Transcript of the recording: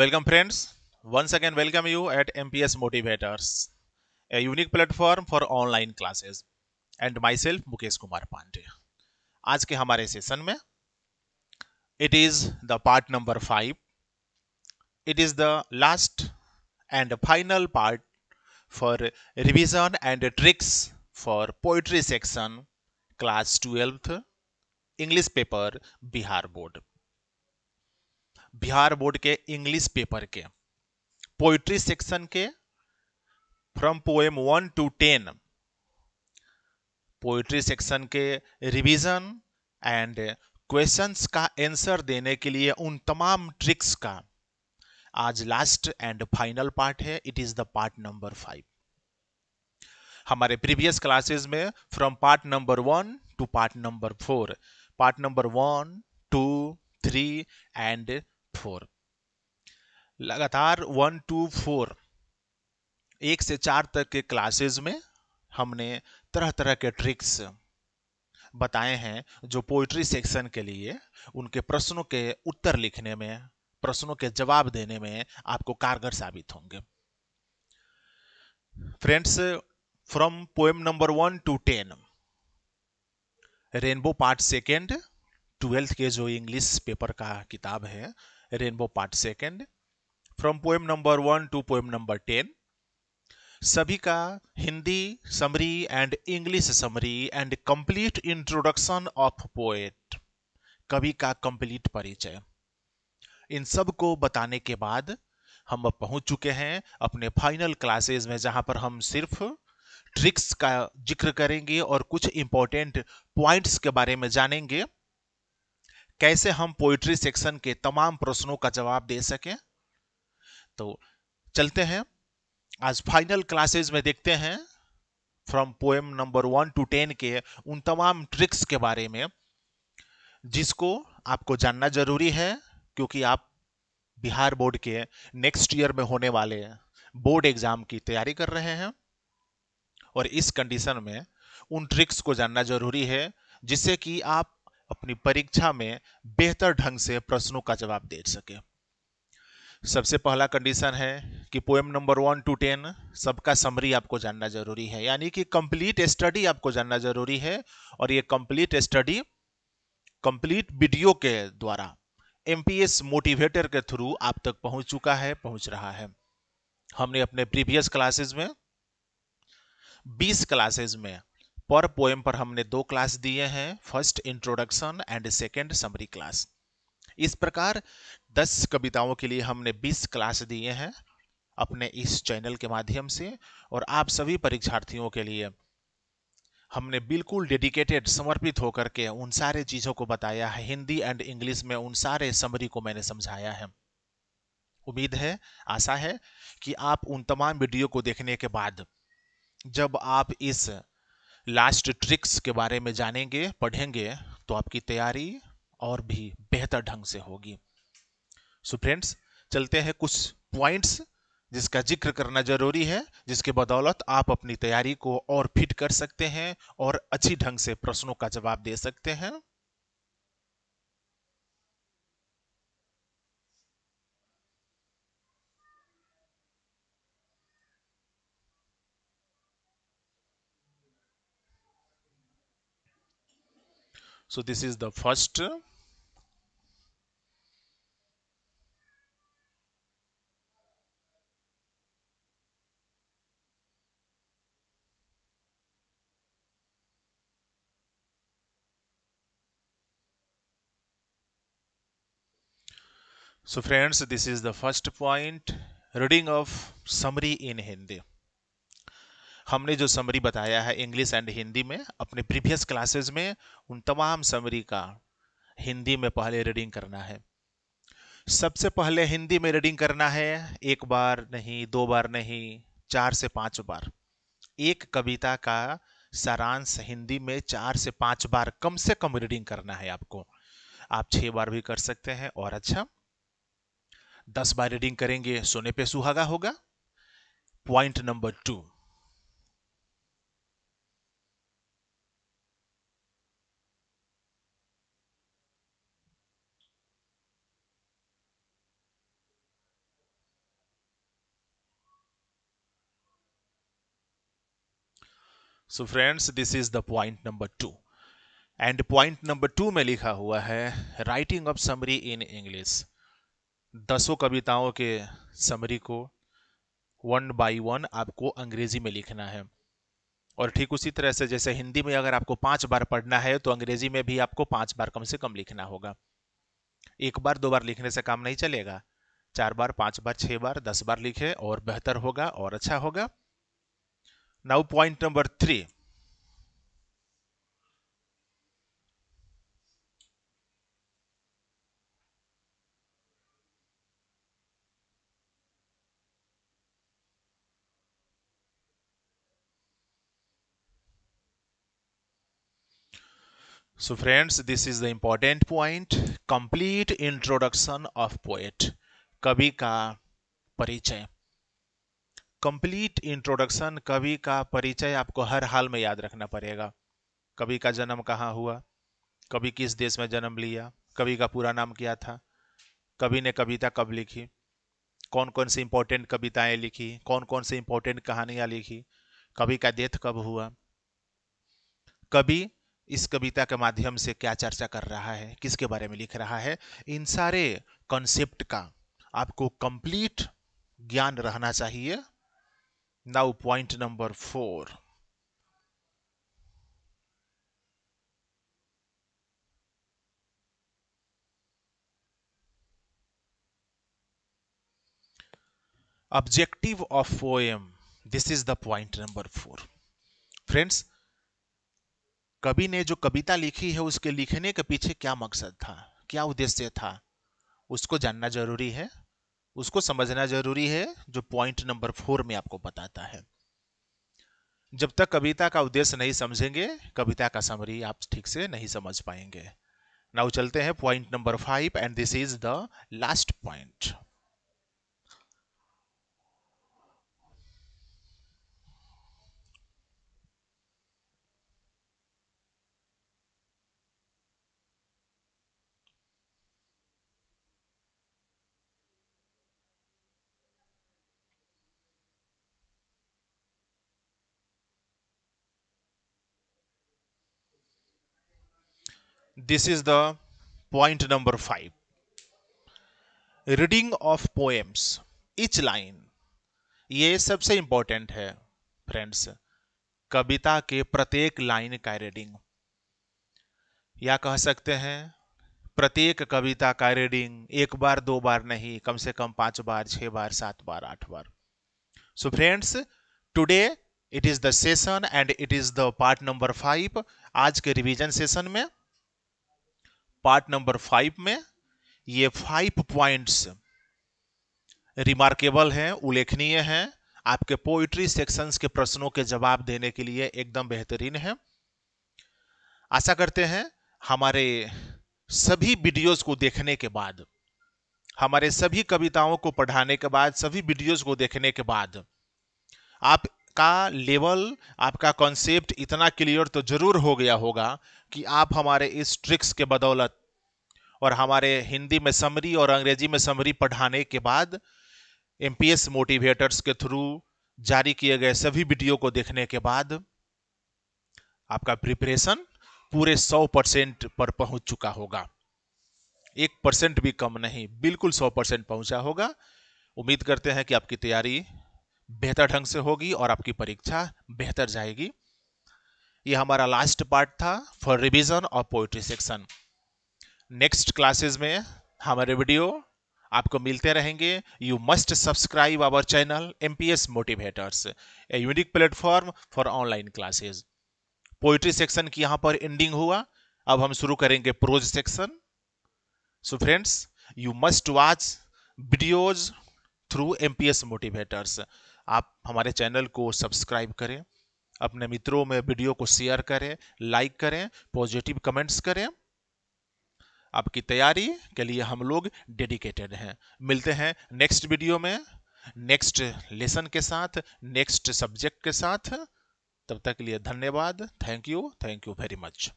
Welcome friends. Once again welcome you at MPS Motivators, a unique platform for online classes and myself Mukesh Kumar Pandey. आज के हमारे session में it is the part number 5 it is the last and final part for revision and tricks for poetry section class 12th english paper bihar board Bihar board के English paper के poetry section के from poem one to ten poetry section के revision and questions का answer देने के लिए उन तमाम ट्रिक्स का आज लास्ट एंड फाइनल पार्ट है it is the part number five हमारे प्रीवियस क्लासेस में from part number one to part number four part number one two three and four लगातार वन टू फोर एक से चार तक के क्लासेस में हमने तरह तरह के ट्रिक्स बताए हैं जो पोइट्री सेक्शन के लिए उनके प्रश्नों के उत्तर लिखने में प्रश्नों के जवाब देने में आपको कारगर साबित होंगे friends from poem number one to ten rainbow part second twelfth के जो इंग्लिश पेपर का किताब है rainbow part second from poem number one to poem number ten सभी का Hindi summary and English summary and complete introduction of poet कवि का complete परिचय इन सब को बताने के बाद हम अब पहुंच चुके हैं अपने फाइनल क्लासेस में जहां पर हम सिर्फ ट्रिक्स का जिक्र करेंगे और कुछ इंपॉर्टेंट पॉइंट्स के बारे में जानेंगे कैसे हम पोइट्री सेक्शन के तमाम प्रश्नों का जवाब दे सकें तो चलते हैं आज फाइनल क्लासेज में देखते हैं from poem number one to ten के उन तमाम ट्रिक्स के बारे में जिसको आपको जानना जरूरी है क्योंकि आप बिहार बोर्ड के नेक्स्ट ईयर में होने वाले बोर्ड एग्जाम की तैयारी कर रहे हैं और इस कंडीशन में उन ट्रिक्स को जानना जरूरी है जिससे कि आप अपनी परीक्षा में बेहतर ढंग से प्रश्नों का जवाब दे सके सबसे पहला कंडीशन है कि poem number one to ten सबका समरी आपको जानना जरूरी है यानी कि कंप्लीट स्टडी आपको जानना जरूरी है और ये कंप्लीट स्टडी कंप्लीट वीडियो के द्वारा एमपीएस मोटिवेटर के थ्रू आप तक पहुंच चुका है पहुंच रहा है हमने अपने प्रीवियस क्लासेस में 20 क्लासेस में पर पोएम पर हमने दो क्लास दिए हैं first introduction and second summary class इस प्रकार 10 कविताओं के लिए हमने 20 क्लास दिए हैं अपने इस चैनल के माध्यम से और आप सभी परीक्षार्थियों के लिए हमने बिल्कुल डेडिकेटेड समर्पित होकर के उन सारे चीज़ों को बताया है हिंदी एंड इंग्लिश में उन सारे समरी को मैंने समझाया है उम्मीद है आशा है कि आप उन तमाम वीडियो को देखने के बाद जब आप इस लास्ट ट्रिक्स के बारे में जानेंगे पढ़ेंगे तो आपकी तैयारी और भी बेहतर ढंग से होगी सो so फ्रेंड्स चलते हैं कुछ पॉइंट्स जिसका जिक्र करना जरूरी है जिसके बदौलत आप अपनी तैयारी को और फिट कर सकते हैं और अच्छी ढंग से प्रश्नों का जवाब दे सकते हैं so this is the first So friends, this is the first point, reading of summary in Hindi. हमने जो समरी बताया है इंग्लिश एंड हिंदी में अपने प्रीवियस क्लासेस में उन तमाम समरी का हिंदी में पहले रीडिंग करना है सबसे पहले हिंदी में रीडिंग करना है एक बार नहीं दो बार नहीं चार से पांच बार एक कविता का सारांश हिंदी में चार से पांच बार कम से कम रीडिंग करना है आपको आप छह बार भी कर सकते हैं और अच्छा दस बार रीडिंग करेंगे सोने पे सुहागा होगा point number two so friends this is the point number two and point number two में लिखा हुआ है writing of summary in English दसों कविताओं के समरी को वन बाई वन आपको अंग्रेजी में लिखना है और ठीक उसी तरह से जैसे हिंदी में अगर आपको पांच बार पढ़ना है तो अंग्रेजी में भी आपको पांच बार कम से कम लिखना होगा एक बार दो बार लिखने से काम नहीं चलेगा चार बार पांच बार छह बार दस बार लिखे और बेहतर होगा और अच्छा होगा Now point number three. So friends, this is the important point. Complete introduction of poet. Kavi ka parichay. Complete introduction कवि का परिचय आपको हर हाल में याद रखना पड़ेगा कवि का जन्म कहाँ हुआ कवि किस देश में जन्म लिया कवि का पूरा नाम क्या था कवि ने कविता कब लिखी कौन कौन सी इंपॉर्टेंट कविताएं लिखी कौन कौन सी इंपॉर्टेंट कहानियां लिखी कवि का डेथ कब हुआ कवि इस कविता के माध्यम से क्या चर्चा कर रहा है किसके बारे में लिख रहा है इन सारे कॉन्सेप्ट का आपको कंप्लीट ज्ञान रहना चाहिए Now point number four. objective of poem this is the point number four. Friends, कवि ने जो कविता लिखी है उसके लिखने के पीछे क्या मकसद था क्या उद्देश्य था उसको जानना जरूरी है उसको समझना जरूरी है जो पॉइंट नंबर फोर में आपको बताता है जब तक कविता का उद्देश्य नहीं समझेंगे कविता का समरी आप ठीक से नहीं समझ पाएंगे नाउ चलते हैं point number five and this is the last point this is the point number 5 reading of poems each line ये सबसे इंपॉर्टेंट है फ्रेंड्स कविता के प्रत्येक लाइन का रीडिंग या कह सकते हैं प्रत्येक कविता का रीडिंग एक बार दो बार नहीं कम से कम पांच बार छह बार सात बार आठ बार so friends today it is the session and it is the part number five आज के रिवीजन सेशन में पार्ट नंबर फाइव में ये फाइव पॉइंट्स रिमार्केबल हैं उल्लेखनीय हैं आपके पोइट्री सेक्शंस के प्रश्नों के जवाब देने के लिए एकदम बेहतरीन है आशा करते हैं हमारे सभी वीडियोस को देखने के बाद हमारे सभी कविताओं को पढ़ाने के बाद सभी वीडियोस को देखने के बाद आपका लेवल आपका कॉन्सेप्ट इतना क्लियर तो जरूर हो गया होगा कि आप हमारे इस ट्रिक्स के बदौलत और हमारे हिंदी में समरी और अंग्रेजी में समरी पढ़ाने के बाद एम मोटिवेटर्स के थ्रू जारी किए गए सभी वीडियो को देखने के बाद आपका प्रिपरेशन पूरे सौ परसेंट पर पहुंच चुका होगा एक परसेंट भी कम नहीं बिल्कुल सौ परसेंट पहुंचा होगा उम्मीद करते हैं कि आपकी तैयारी बेहतर ढंग से होगी और आपकी परीक्षा बेहतर जाएगी ये हमारा लास्ट पार्ट था for revision of poetry section next classes में हमारे वीडियो आपको मिलते रहेंगे you must subscribe our channel M P S motivators a unique platform for online classes poetry section की यहाँ पर एंडिंग हुआ अब हम शुरू करेंगे prose section so friends you must watch videos through M P S motivators आप हमारे चैनल को सब्सक्राइब करें अपने मित्रों में वीडियो को शेयर करें लाइक करें पॉजिटिव कमेंट्स करें आपकी तैयारी के लिए हम लोग डेडिकेटेड हैं मिलते हैं नेक्स्ट वीडियो में नेक्स्ट लेसन के साथ नेक्स्ट सब्जेक्ट के साथ तब तक के लिए धन्यवाद thank you thank you very much